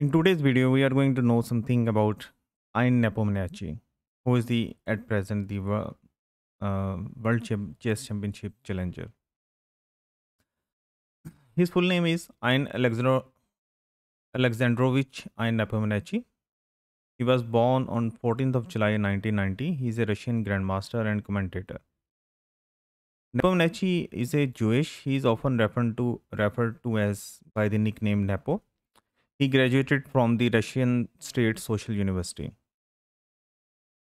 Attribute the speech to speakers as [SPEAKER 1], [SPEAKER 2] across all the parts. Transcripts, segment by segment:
[SPEAKER 1] In today's video, we are going to know something about Ayn Nepomniachtchi, who is the at present the uh, World Chess Championship challenger. His full name is Ayn Alexandro Alexandrovich Ayn Nepomniachtchi. He was born on 14th of July 1990. He is a Russian grandmaster and commentator. Nepomniachtchi is a Jewish. He is often referred to referred to as by the nickname Nepo. He graduated from the Russian State Social University.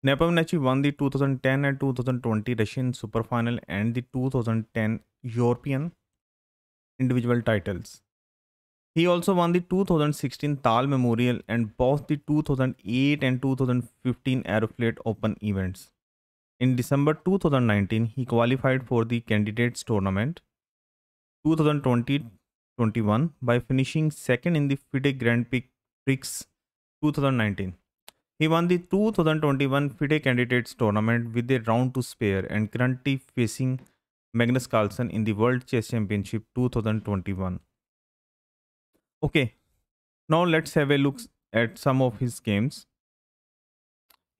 [SPEAKER 1] Nepomniachtchi won the 2010 and 2020 Russian Super Final and the 2010 European individual titles. He also won the 2016 Tal Memorial and both the 2008 and 2015 Aeroflot Open events. In December 2019, he qualified for the candidates tournament. 2020 21 by finishing second in the FIDE Grand Prix 2019. He won the 2021 FIDE Candidates Tournament with a round to spare and currently facing Magnus Carlsen in the World Chess Championship 2021. Okay, now let's have a look at some of his games.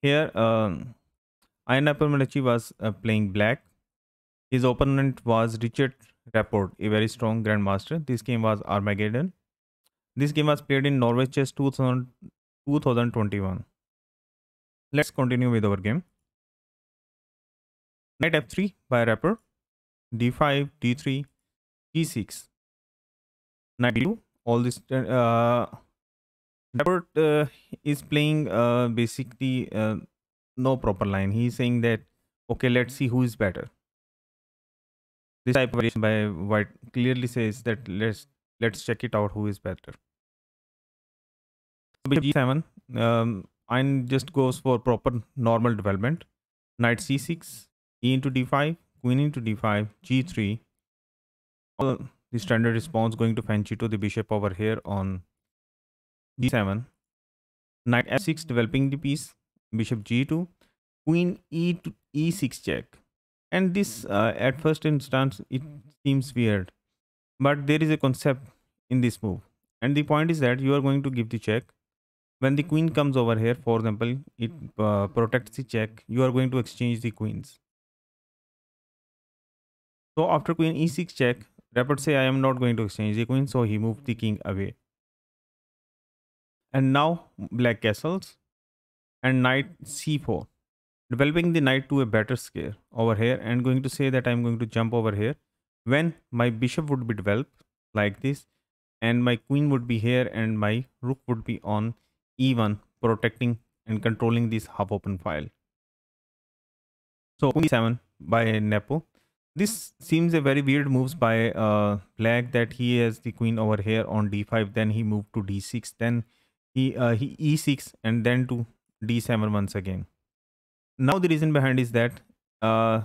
[SPEAKER 1] Here, uh, Ayan Apamalachi was uh, playing black. His opponent was Richard Rapport, a very strong grandmaster. This game was Armageddon. This game was played in Norway Chess 2000, 2021. Let's continue with our game. Knight f3 by Rapport, d5, d3, d6, knight d2. All this uh, Rapport uh, is playing uh, basically uh, no proper line. He's saying that okay, let's see who is better this type of variation by White clearly says that let's let's check it out who is better. Bishop g7 um, and just goes for proper normal development. Knight c6, e into d5, queen into d5, g3. All the standard response going to fancy to the bishop over here on d7. Knight f6 developing the piece, bishop g2, queen e to e6 check and this uh, at first instance it seems weird but there is a concept in this move and the point is that you are going to give the check when the queen comes over here for example it uh, protects the check you are going to exchange the queens so after queen e6 check Rapport say I am not going to exchange the queen so he moved the king away and now black castles and knight c4 developing the knight to a better square over here and going to say that I'm going to jump over here when my bishop would be developed like this and my queen would be here and my rook would be on e1 protecting and controlling this half open file. So queen 7 by Nepo. This seems a very weird moves by uh, Black that he has the queen over here on d5 then he moved to d6 then he, uh, he e6 and then to d7 once again now the reason behind is that uh,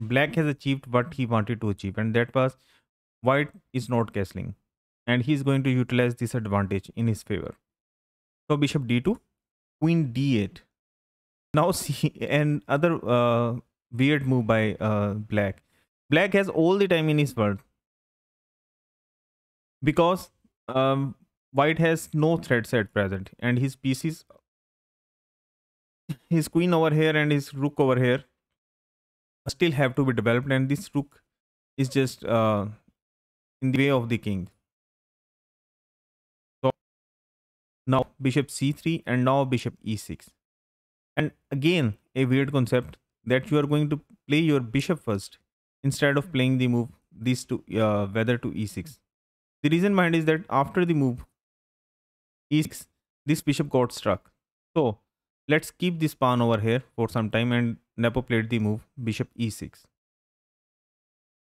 [SPEAKER 1] black has achieved what he wanted to achieve and that was white is not castling and he is going to utilize this advantage in his favor so bishop d2 queen d8 now see and other uh, weird move by uh, black black has all the time in his world because um, white has no threats at present and his pieces his queen over here and his rook over here still have to be developed and this rook is just uh, in the way of the king. So now bishop c3 and now bishop e6. And again a weird concept that you are going to play your bishop first instead of playing the move these two uh, whether to e6. The reason behind is that after the move e6 this bishop got struck. So Let's keep this pawn over here for some time and Nepo played the move bishop e6.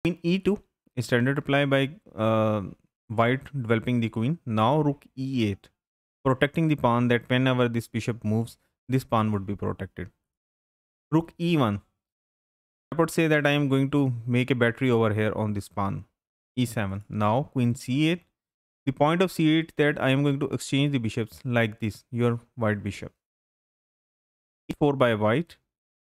[SPEAKER 1] Queen e2 is standard reply by uh, white developing the queen. Now rook e8 protecting the pawn that whenever this bishop moves this pawn would be protected. Rook e1 I would say that I am going to make a battery over here on this pawn e7. Now queen c8 the point of c8 that I am going to exchange the bishops like this your white bishop. 4 by white,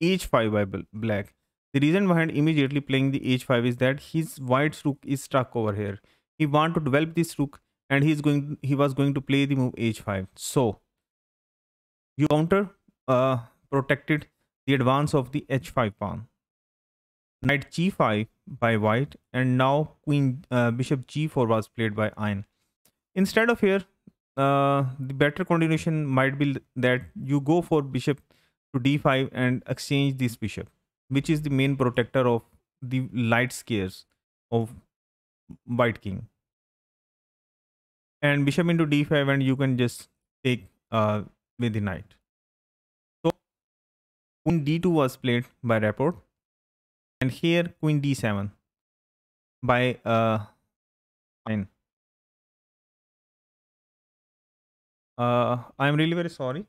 [SPEAKER 1] h5 by black. The reason behind immediately playing the h5 is that his white rook is stuck over here. He want to develop this rook and is going he was going to play the move h5. So you counter uh, protected the advance of the h5 pawn. Knight g5 by white and now queen uh, bishop g4 was played by iron. Instead of here uh, the better continuation might be that you go for bishop to d5 and exchange this bishop which is the main protector of the light squares of white king and bishop into d5 and you can just take uh, with the knight so queen d2 was played by report and here queen d7
[SPEAKER 2] by uh nine.
[SPEAKER 1] uh i'm really very sorry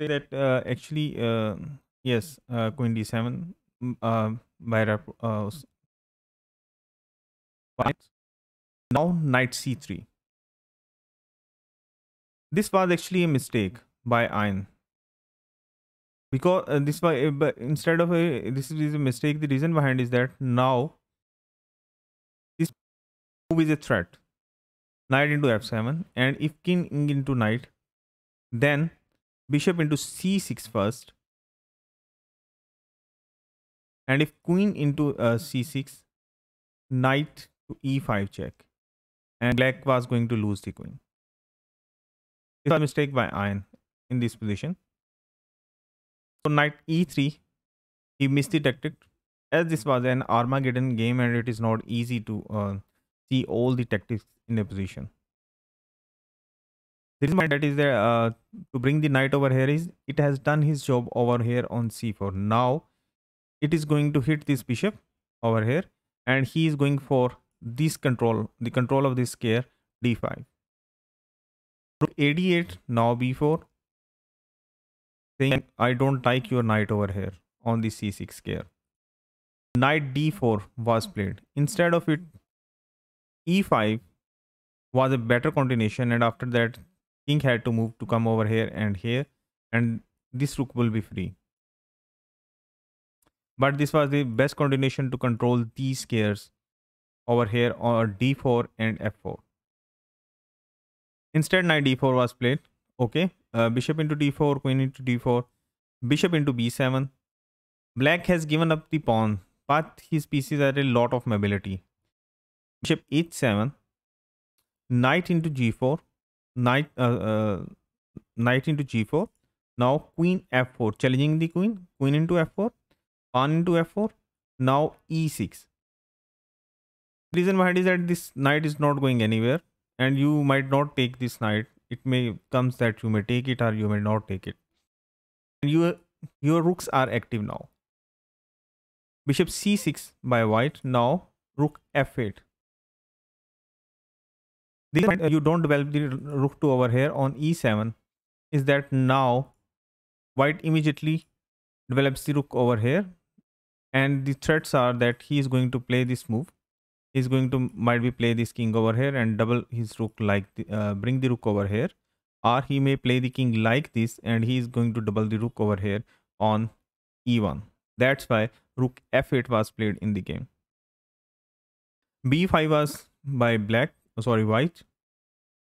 [SPEAKER 1] say that uh, actually, uh, yes, uh, queen d7 mm, uh, by uh,
[SPEAKER 2] now knight c3.
[SPEAKER 1] This was actually a mistake by Iron because uh, this was uh, instead of a this is a mistake the reason behind is that now this move is a threat knight into f7 and if king into knight then bishop into c6 first and if queen into uh, c6
[SPEAKER 2] knight to e5 check and black was going to lose the queen
[SPEAKER 1] was a mistake by iron in this position so knight e3 he missed the tactic as this was an armageddon game and it is not easy to uh, see all the tactics in a position the reason why that is there uh, to bring the knight over here is it has done his job over here on c4. Now it is going to hit this bishop over here and he is going for this control, the control of this square d5. Rook ad8, now b4 saying I don't like your knight over here on the c6 square. Knight d4 was played. Instead of it, e5 was a better continuation and after that king had to move to come over here and here and this rook will be free but this was the best coordination to control these squares over here or d4 and f4 instead knight d4 was played okay uh, bishop into d4 queen into d4 bishop into b7 black has given up the pawn but his pieces had a lot of mobility bishop h7 knight into g4 knight uh, uh, knight into g4 now queen f4 challenging the queen queen into f4 pawn into f4 now e6 reason why it is that this knight is not going anywhere and you might not take this knight it may comes that you may take it or you may not take it and your your rooks are active now bishop c6 by white now rook f8 the uh, you don't develop the rook 2 over here on e7 is that now white immediately develops the rook over here and the threats are that he is going to play this move he's going to might be play this king over here and double his rook like the, uh, bring the rook over here or he may play the king like this and he is going to double the rook over here on e1 that's why rook f8 was played in the game b5 was by black oh, sorry white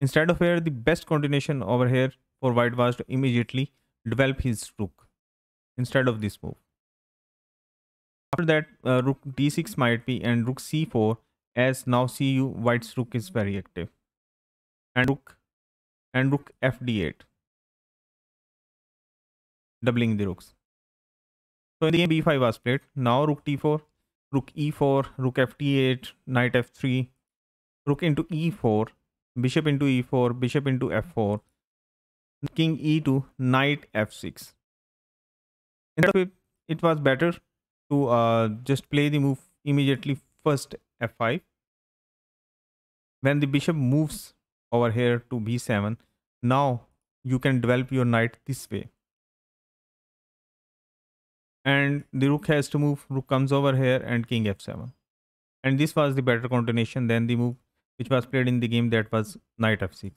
[SPEAKER 1] instead of here the best continuation over here for white was to immediately develop his rook instead of this move after that uh, rook d6 might be and rook c4 as now cu white's rook is very active and rook and rook fd8 doubling the rooks so in the game b5 was played now rook d4 rook e4 rook fd8 knight f3 rook into e4 bishop into e4 bishop into f4 king e2 knight f6 way, it was better to uh, just play the move immediately first f5 when the bishop moves over here to b7 now you can develop your knight this way and the rook has to move rook comes over here and king f7 and this was the better continuation than the move which was played in the game that was knight f6.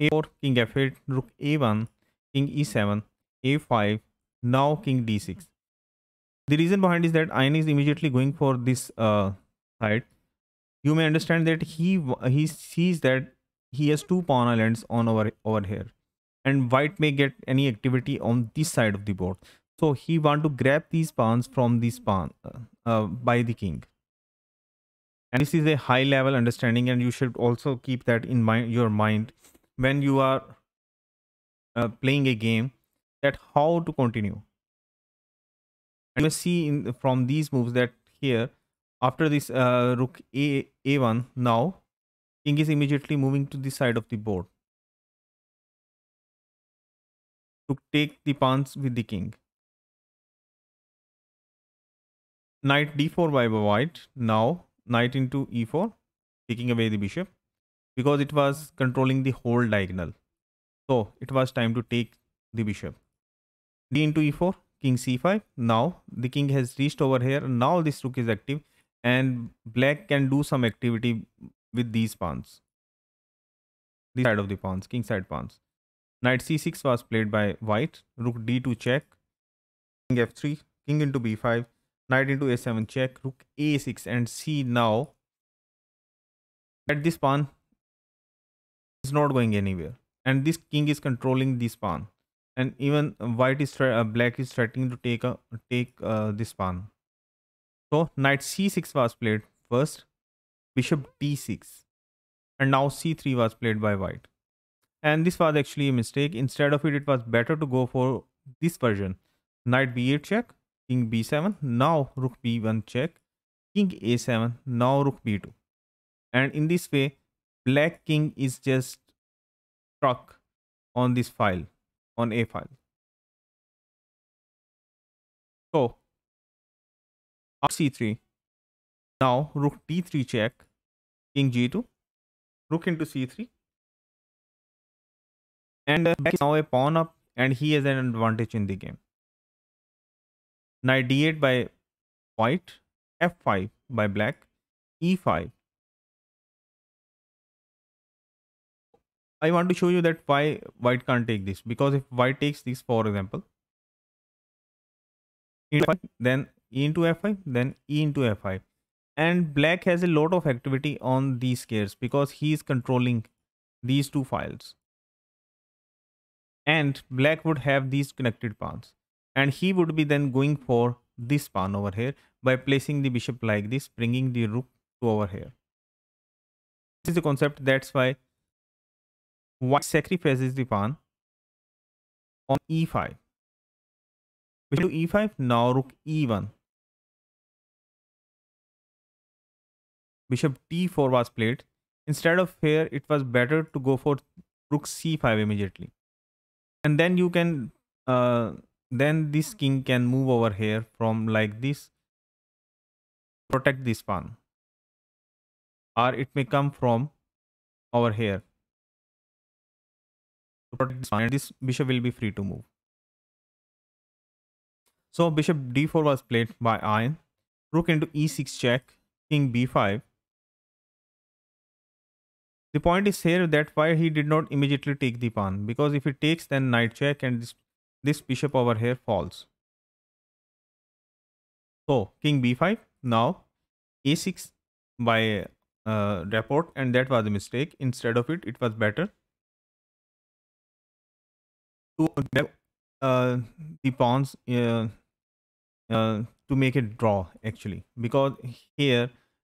[SPEAKER 1] a4, king f8, rook a1, king e7, a5, now king d6. The reason behind is that Ion is immediately going for this uh, side. You may understand that he he sees that he has two pawn islands on over over here, and white may get any activity on this side of the board. So he want to grab these pawns from this pawn uh, uh, by the king and this is a high level understanding and you should also keep that in mind your mind when you are uh, playing a game that how to continue and you see in, from these moves that here after this uh, rook a a1 now king is immediately moving to the side of the board to take the pawns with the king knight d4 by white now knight into e4, taking away the bishop because it was controlling the whole diagonal. So it was time to take the bishop. d into e4, king c5. Now the king has reached over here. Now this rook is active and black can do some activity with these pawns. The side of the pawns, king side pawns. Knight c6 was played by white. Rook d2 check. King f3, king into b5, knight into a7 check rook a6 and see now that this pawn is not going anywhere and this king is controlling this pawn and even white is uh, black is threatening to take a take uh, this pawn so knight c6 was played first bishop d6 and now c3 was played by white and this was actually a mistake instead of it it was better to go for this version knight b8 check king b7 now rook b1 check king a7 now rook b2 and in this way black king is just struck on this file on a file
[SPEAKER 2] so c3
[SPEAKER 1] now rook d3 check king g2 rook into c3 and uh, now a pawn up and he has an advantage in the game knight d8 by white, f5 by black, e5. I want to show you that why white can't take this because if white takes this for example then e into f5 then e into f5 and black has a lot of activity on these squares because he is controlling these two files and black would have these connected pawns and he would be then going for this pawn over here by placing the bishop like this bringing the rook to over here this is the concept that's why
[SPEAKER 2] white sacrifices the pawn on e5 bishop to e5 now rook e1
[SPEAKER 1] bishop d4 was played instead of here it was better to go for rook c5 immediately and then you can uh, then this king can move over here from like this protect this pawn or it may come from over here to protect this pawn and this bishop will be free to move so bishop d4 was played by iron rook into e6 check king b5 the point is here that why he did not immediately take the pawn because if he takes then knight check and this this bishop over here falls. So king b5 now a6 by uh, report and that was a mistake. Instead of it, it was better to uh, the pawns uh, uh, to make it draw actually because here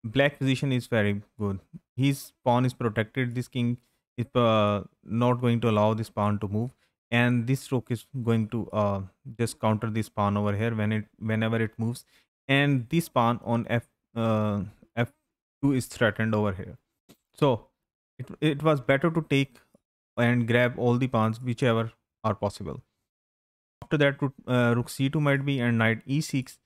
[SPEAKER 1] black position is very good. His pawn is protected. This king is uh, not going to allow this pawn to move and this rook is going to uh, just counter this pawn over here when it whenever it moves and this pawn on f uh, f2 is threatened over here so it, it was better to take and grab all the pawns whichever are possible after that uh, rook c2 might be and knight e6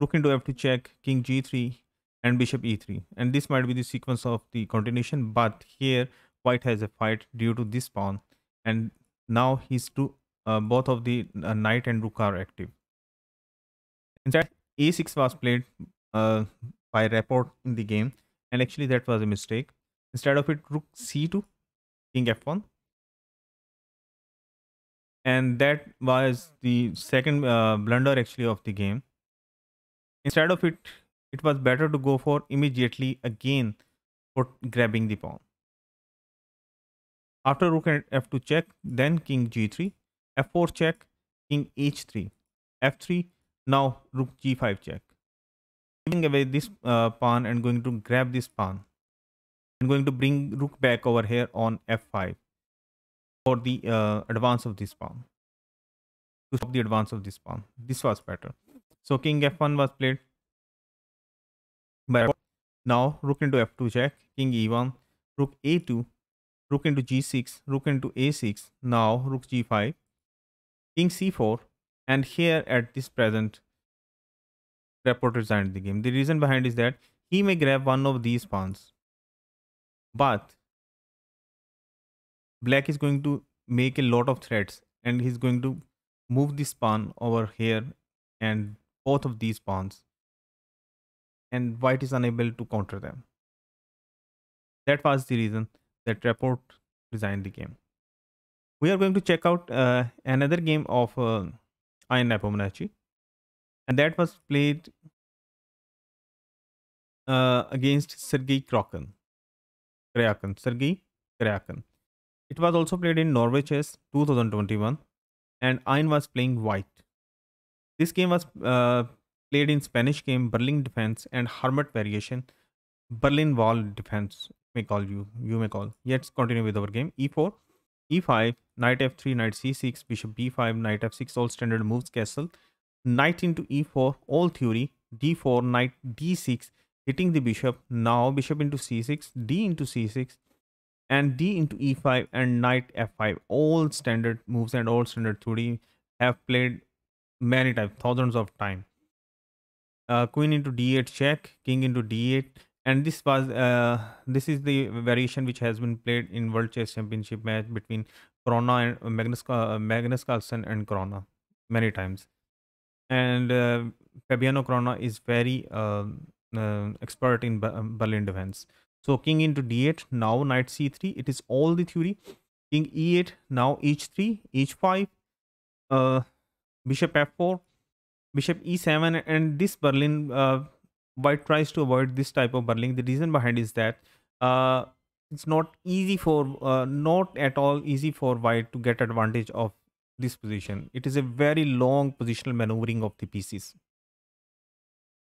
[SPEAKER 1] rook into f2 check king g3 and bishop e3 and this might be the sequence of the continuation but here white has a fight due to this pawn and now his two uh, both of the uh, knight and rook are active. In fact, a6 was played uh, by report in the game, and actually that was a mistake. Instead of it, rook c2, king f1, and that was the second uh, blunder actually of the game. Instead of it, it was better to go for immediately again for grabbing the pawn. After rook and f2 check, then king g3, f4 check, king h3, f3, now rook g5 check. Giving away this uh, pawn and going to grab this pawn. I'm going to bring rook back over here on f5 for the uh, advance of this pawn. To stop the advance of this pawn. This was better. So king f1 was played. By now rook into f2 check, king e1, rook a2, rook into g6, rook into a6, now rook g5, king c4, and here at this present, Rapport resigned the game. The reason behind is that he may grab one of these pawns, but black is going to make a lot of threats and he's going to move this pawn over here and both of these pawns and white is unable to counter them that was the reason that report designed the game. We are going to check out uh, another game of uh, Iron Napomonachi, and that was played uh, against Sergei Kraken. Kraken, Sergei Kraken. It was also played in Norway Chess 2021, and Iron was playing White. This game was uh, played in Spanish game Berlin Defense and Hermit Variation, Berlin Wall Defense may call you you may call let's continue with our game e4 e5 knight f3 knight c6 bishop b5 knight f6 all standard moves castle knight into e4 all theory d4 knight d6 hitting the bishop now bishop into c6 d into c6 and d into e5 and knight f5 all standard moves and all standard theory have played many times thousands of time uh, queen into d8 check king into d8 and this was uh, this is the variation which has been played in World Chess Championship match between Corona and uh, Magnus uh, Magnus Carlsen and Corona many times, and uh, Fabiano Corona is very um, uh, expert in um, Berlin defense. So king into d8 now knight c3 it is all the theory king e8 now h3 h5 uh bishop f4 bishop e7 and this berlin uh, white tries to avoid this type of burling the reason behind is that uh, it's not easy for uh, not at all easy for white to get advantage of this position it is a very long positional maneuvering of the pieces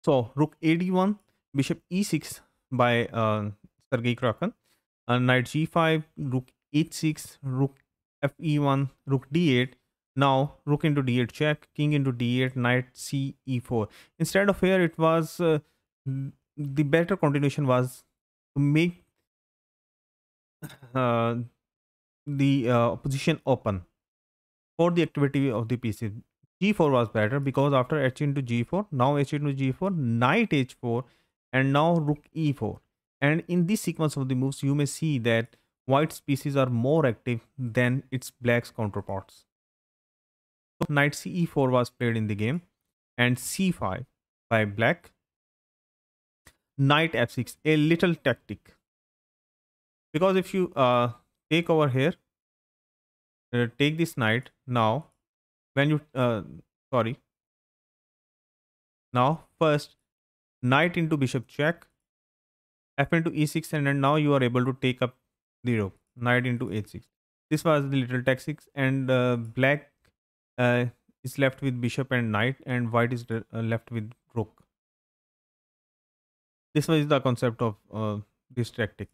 [SPEAKER 1] so rook ad1 bishop e6 by uh, sergei kraken uh, knight g5 rook h6 rook fe1 rook d8 now rook into d8 check, king into d8, knight c e4. Instead of here, it was uh, the better continuation was to make uh, the uh, position open for the activity of the pieces. g4 was better because after h into g4, now h into g4, knight h4, and now rook e4. And in this sequence of the moves, you may see that white's pieces are more active than its black's counterparts knight c e4 was played in the game and c5 by black. Knight f6, a little tactic. Because if you uh, take over here, uh, take this knight now, when you, uh, sorry, now first knight into bishop check, f into e6 and, and now you are able to take up the rook, knight into h6. This was the little tactics and uh, black uh, is left with bishop and knight and white is uh, left with rook this was the concept of uh, this tactic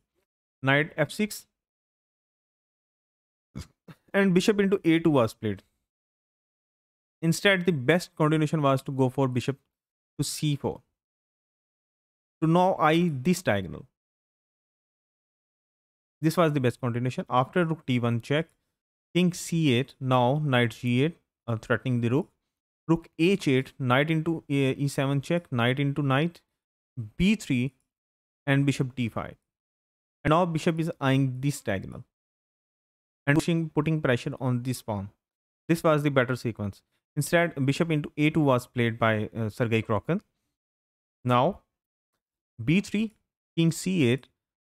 [SPEAKER 1] knight f6 and bishop into a2 was played instead the best continuation was to go for bishop to c4 to now i this diagonal this was the best continuation after rook t1 check king c8 now knight g8 uh, threatening the rook. Rook h8, knight into uh, e7 check, knight into knight, b3, and bishop d5. And now bishop is eyeing this diagonal and pushing, putting pressure on this pawn. This was the better sequence. Instead, bishop into a2 was played by uh, Sergei Krokin. Now, b3, king c8,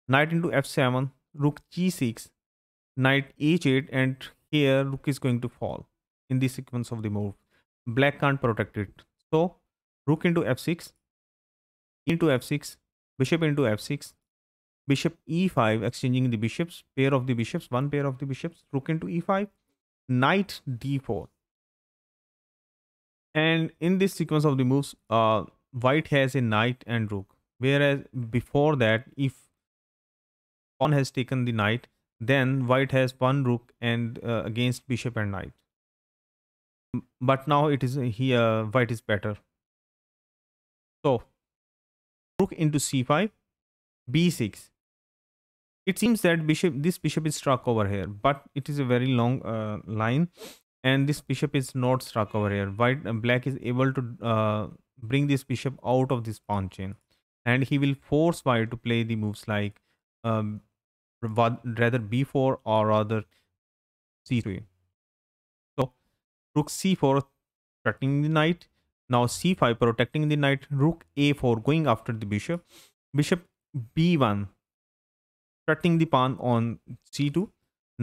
[SPEAKER 1] knight into f7, rook g6, knight h8, and here rook is going to fall in the sequence of the move. Black can't protect it. So rook into f6, into f6, bishop into f6, bishop e5, exchanging the bishops, pair of the bishops, one pair of the bishops, rook into e5, knight d4. And in this sequence of the moves, uh, white has a knight and rook. Whereas before that, if pawn has taken the knight, then white has one rook and uh, against bishop and knight but now it is uh, here uh, white is better so rook into c5 b6 it seems that bishop this bishop is struck over here but it is a very long uh, line and this bishop is not struck over here white and uh, black is able to uh, bring this bishop out of this pawn chain and he will force white to play the moves like um, rather b4 or rather c3 rook c4 threatening the knight now c5 protecting the knight rook a4 going after the bishop bishop b1 threatening the pawn on c2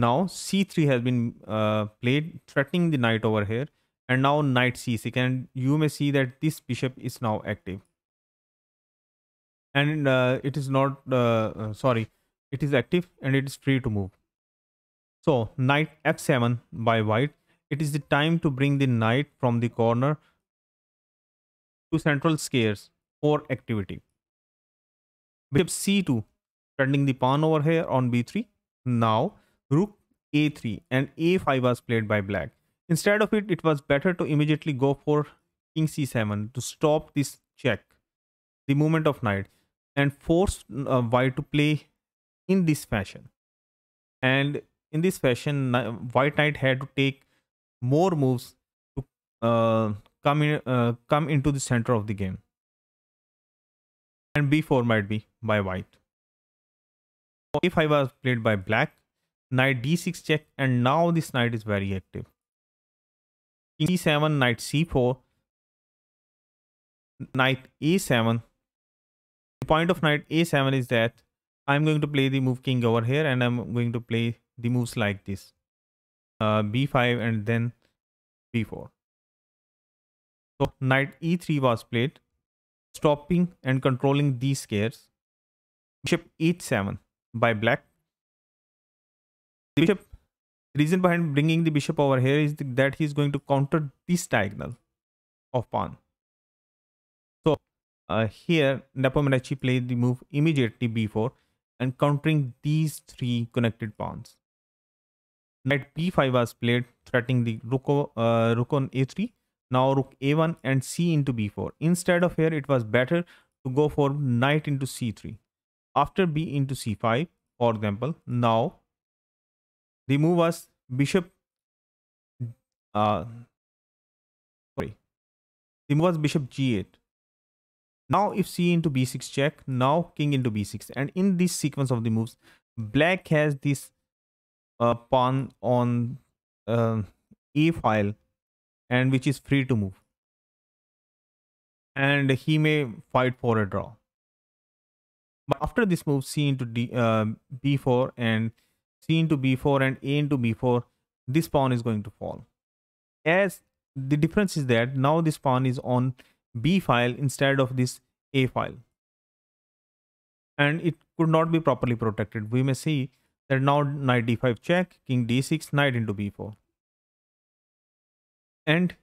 [SPEAKER 1] now c3 has been uh, played threatening the knight over here and now knight c6 and you may see that this bishop is now active and uh, it is not uh, uh sorry it is active and it is free to move so knight f7 by white it is the time to bring the knight from the corner to central squares for activity. Bishop c2, turning the pawn over here on b3. Now, rook a3 and a5 was played by black. Instead of it, it was better to immediately go for king c7 to stop this check, the movement of knight, and force uh, white to play in this fashion. And in this fashion, white knight had to take more moves to uh, come in, uh, come into the center of the game. And b4 might be by white. So if I was played by black, knight d6 check and now this knight is very active. King c7, knight c4, knight a7. The point of knight a7 is that I'm going to play the move king over here and I'm going to play the moves like this. Uh, b5 and then b4. So knight e3 was played, stopping and controlling these squares. Bishop h7 by black. The bishop reason behind bringing the bishop over here is that he is going to counter this diagonal of pawn. So uh, here Napomenachi played the move immediately b4 and countering these three connected pawns knight b5 was played threatening the rook, uh, rook on a3 now rook a1 and c into b4 instead of here it was better to go for knight into c3 after b into c5 for example now the move was bishop uh sorry the move was bishop g8 now if c into b6 check now king into b6 and in this sequence of the moves black has this uh, pawn on uh, a file and which is free to move and he may fight for a draw but after this move c into D, uh, b4 and c into b4 and a into b4 this pawn is going to fall as the difference is that now this pawn is on b file instead of this a file and it could not be properly protected we may see now knight d5 check, king d6, knight into b4. And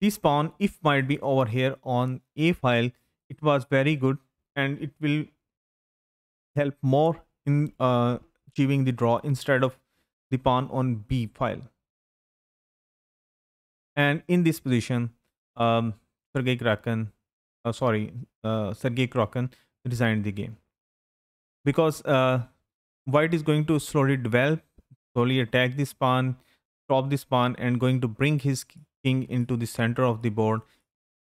[SPEAKER 1] this pawn, if might be over here on a file, it was very good and it will help more in uh, achieving the draw instead of the pawn on b file. And in this position, um, Sergei Kraken, uh, sorry, uh, Sergei Kraken resigned the game because uh, white is going to slowly develop, slowly attack this pawn, stop this pawn and going to bring his king into the center of the board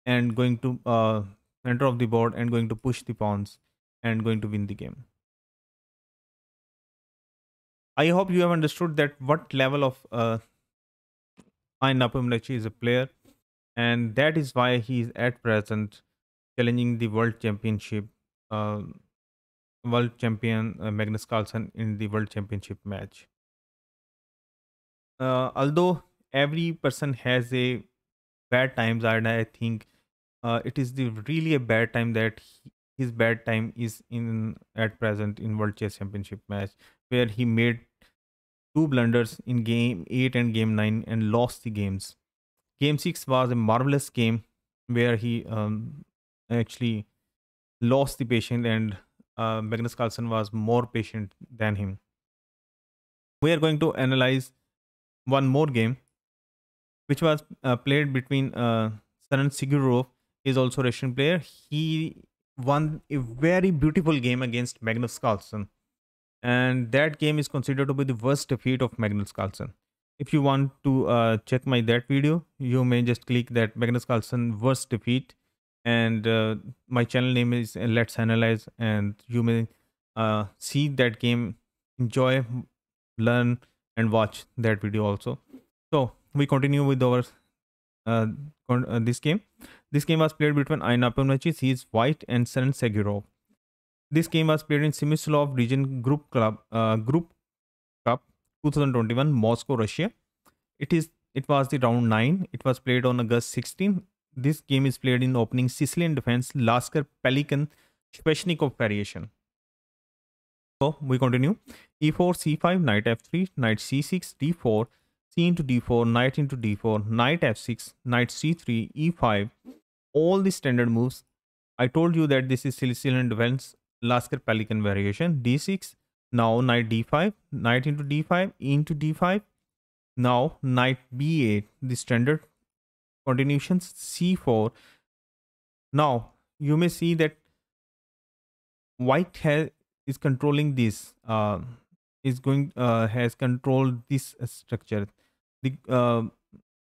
[SPEAKER 1] and going to uh, center of the board and going to push the pawns and going to win the game. I hope you have understood that what level of uh, Napum Lecce is a player and that is why he is at present challenging the world championship uh, world champion uh, Magnus Carlsen in the world championship match. Uh, although every person has a bad times, and I think uh, it is the really a bad time that he, his bad time is in at present in world chess championship match where he made two blunders in game 8 and game 9 and lost the games game 6 was a marvelous game where he um, actually lost the patient and uh, Magnus Carlsen was more patient than him. We are going to analyze one more game, which was uh, played between uh, Saran Sigurov, is also Russian player. He won a very beautiful game against Magnus Carlsen, and that game is considered to be the worst defeat of Magnus Carlsen. If you want to uh, check my that video, you may just click that Magnus Carlsen worst defeat and uh, my channel name is uh, let's analyze and you may uh, see that game enjoy learn and watch that video also so we continue with our uh, uh this game this game was played between Aina Pevnachi, he is white and Seren Seguro. This game was played in Simislov Region Group Club uh, Group Cup 2021 Moscow Russia. It is it was the round 9 it was played on August 16 this game is played in opening Sicilian defense, Lasker Pelican, Sveshnikov variation. So we continue. e4, c5, knight f3, knight c6, d4, c into d4, knight into d4, knight f6, knight c3, e5. All the standard moves. I told you that this is Sicilian defense, Lasker Pelican variation, d6, now knight d5, knight into d5, e into d5. Now knight b8, the standard continuation c4 now you may see that white has is controlling this uh, is going uh, has controlled this structure the uh,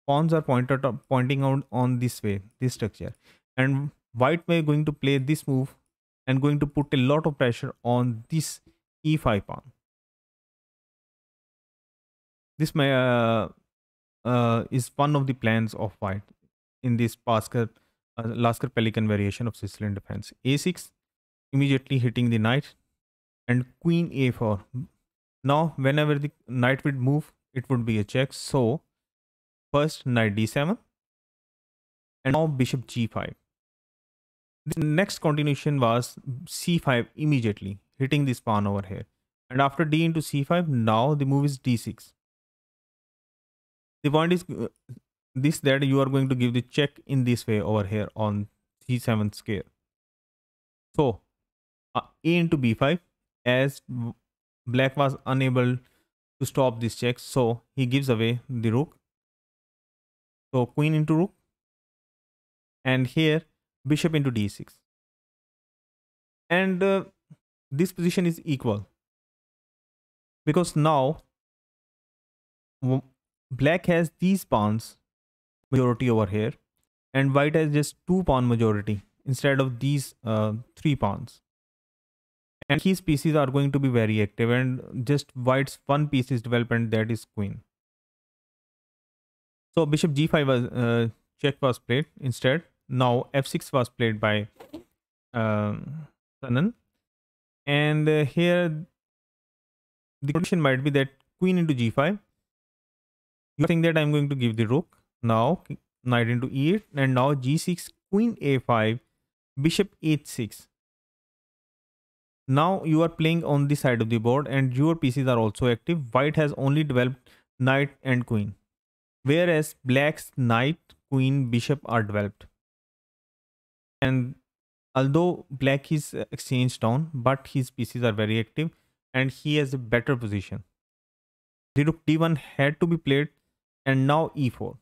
[SPEAKER 1] pawns are pointed up, pointing out on this way this structure and white may going to play this move and going to put a lot of pressure on this e5 pawn this may uh, uh, is one of the plans of white in this Pascal, uh, Lasker Pelican variation of Sicilian defense. a6 immediately hitting the knight and queen a4. Now whenever the knight would move it would be a check. So first knight d7 and now bishop g5. The next continuation was c5 immediately hitting this pawn over here and after d into c5 now the move is d6 the point is uh, this that you are going to give the check in this way over here on c7 square so uh, a into b5 as black was unable to stop this check so he gives away the rook so queen into rook
[SPEAKER 2] and here bishop into d6 and uh,
[SPEAKER 1] this position is equal because now black has these pawns majority over here and white has just two pawn majority instead of these uh, three pawns and his pieces are going to be very active and just white's one piece is development that is queen so bishop g5 was uh, check was played instead now f6 was played by um, Sanan and uh, here the condition might be that queen into g5 you think that i'm going to give the rook now knight into e8 and now g6 queen a5 bishop h6. Now you are playing on the side of the board and your pieces are also active. White has only developed knight and queen. Whereas black's knight, queen, bishop are developed. And although black is uh, exchanged down, but his pieces are very active and he has a better position. The rook d1 had to be played and now e4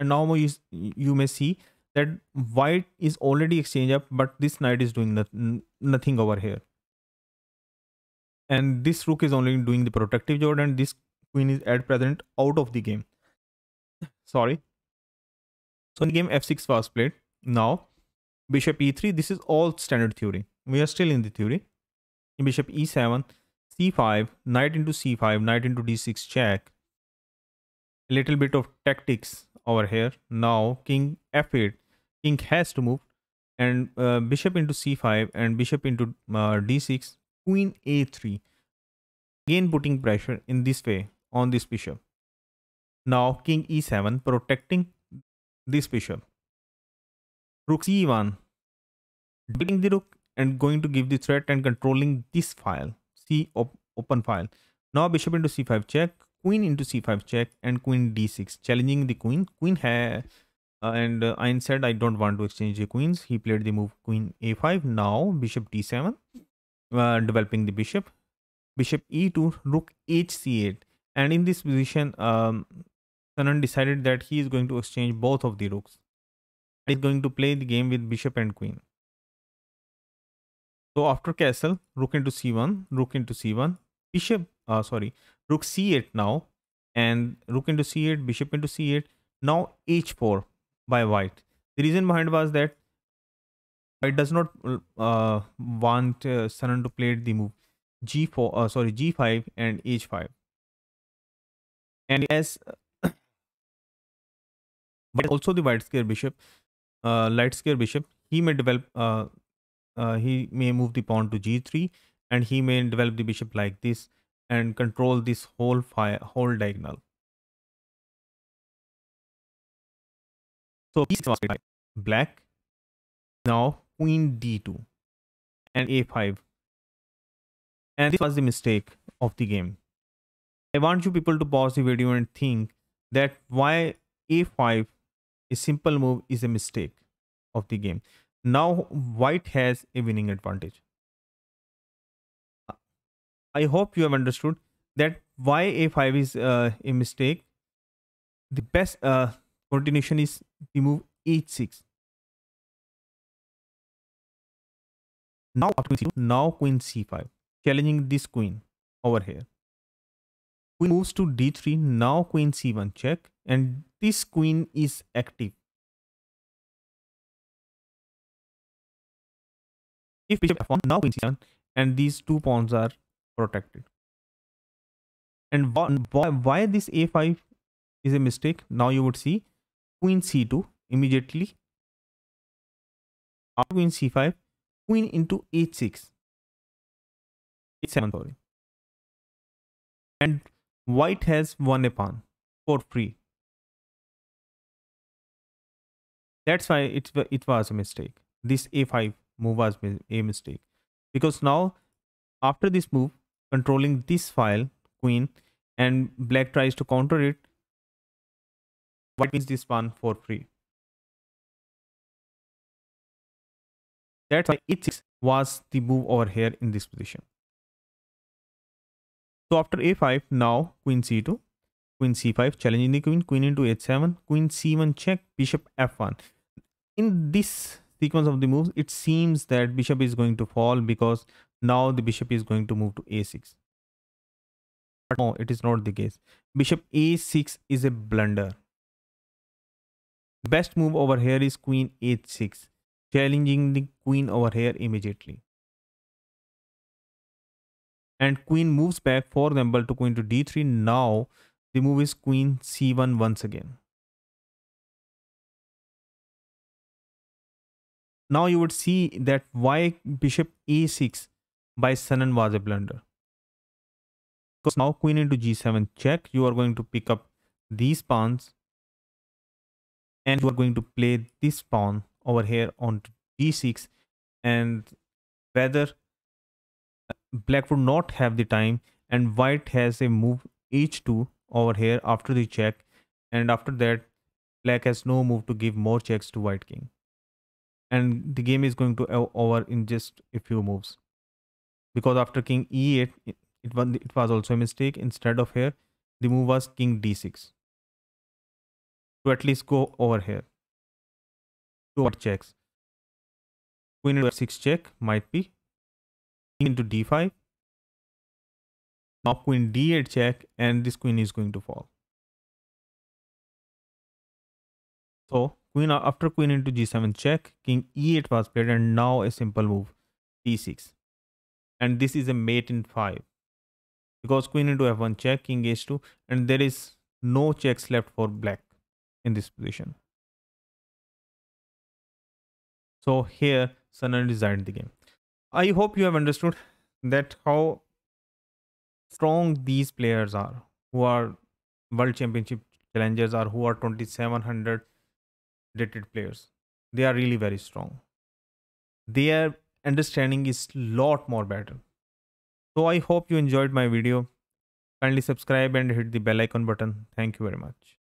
[SPEAKER 1] and now you, you may see that white is already exchange up but this knight is doing nothing over here and this rook is only doing the protective job and this queen is at present out of the game sorry so in game f6 was played now bishop e3 this is all standard theory we are still in the theory in bishop e7 c5 knight into c5 knight into d6 check a little bit of tactics over here. Now king f8, king has to move and uh, bishop into c5 and bishop into uh, d6, queen a3. Again putting pressure in this way on this bishop. Now king e7 protecting this bishop. Rook c1 doubling the rook and going to give the threat and controlling this file. C op open file. Now bishop into c5 check queen into c5 check and queen d6 challenging the queen queen has uh, and uh, said I don't want to exchange the queens he played the move queen a5 now bishop d7 uh, developing the bishop bishop e2 rook hc8 and in this position um, Sanan decided that he is going to exchange both of the rooks and is going to play the game with bishop and queen so after castle rook into c1 rook into c1 bishop uh, sorry rook c8 now and rook into c8 bishop into c8 now h4 by white the reason behind was that white does not uh, want uh, to play the move g4 uh, sorry g5 and h5 and as but also the white square bishop uh, light square bishop he may develop uh, uh, he may move the pawn to g3 and he may develop the bishop like this and control this whole fire whole diagonal. So piece was black. Now queen d2 and a5. And this was the mistake of the game. I want you people to pause the video and think that why a5 a simple move is a mistake of the game. Now white has a winning advantage. I hope you have understood that why a5 is uh, a mistake. The best uh, continuation is remove h6.
[SPEAKER 2] Now queen c now queen
[SPEAKER 1] c5, challenging this queen over here. Queen moves to d3, now queen c1 check and this queen is active.
[SPEAKER 2] If bishop f1, now queen c7
[SPEAKER 1] and these two pawns are protected. And why this a5 is a mistake? Now you would see queen c2 immediately. After queen c5, queen into h6.
[SPEAKER 2] h7 sorry. And white has won
[SPEAKER 1] a pawn for free. That's why it, it was a mistake. This a5 move was a mistake. Because now after this move, controlling this file queen and black tries to counter it white wins this one for free
[SPEAKER 2] that's why e6 was the move over here in this
[SPEAKER 1] position so after a5 now queen c2 queen c5 challenging the queen queen into h7 queen c1 check bishop f1 in this sequence of the moves, it seems that bishop is going to fall because now the bishop is going to move to a6. But no, it is not the case. Bishop a6 is a blunder. Best move over here is queen h6, challenging the queen over here immediately. And queen moves back, for example, to queen to d3. Now the move is queen c1 once again. Now you would see that why bishop a6 by Senan was a blunder. Because now queen into g7 check, you are going to pick up these pawns and you are going to play this pawn over here on g6 and whether uh, black would not have the time and white has a move h2 over here after the check and after that black has no move to give more checks to white king and the game is going to over in just a few moves because after king e8 it, it, it was also a mistake instead of here the move was king d6 to at least go over here to what checks queen f6 check might be into d5 now queen d8 check and this queen is going to fall
[SPEAKER 2] so queen uh, after queen into
[SPEAKER 1] g7 check king e8 was played and now a simple move d6 and this is a mate in 5 because queen into f1 check king h2 and there is no checks left for black in this position so here Sunan designed the game i hope you have understood that how strong these players are who are world championship challengers are who are 2700 rated players. They are really very strong. Their understanding is lot more better. So I hope you enjoyed my video. Kindly subscribe and hit the bell icon
[SPEAKER 2] button. Thank you very much.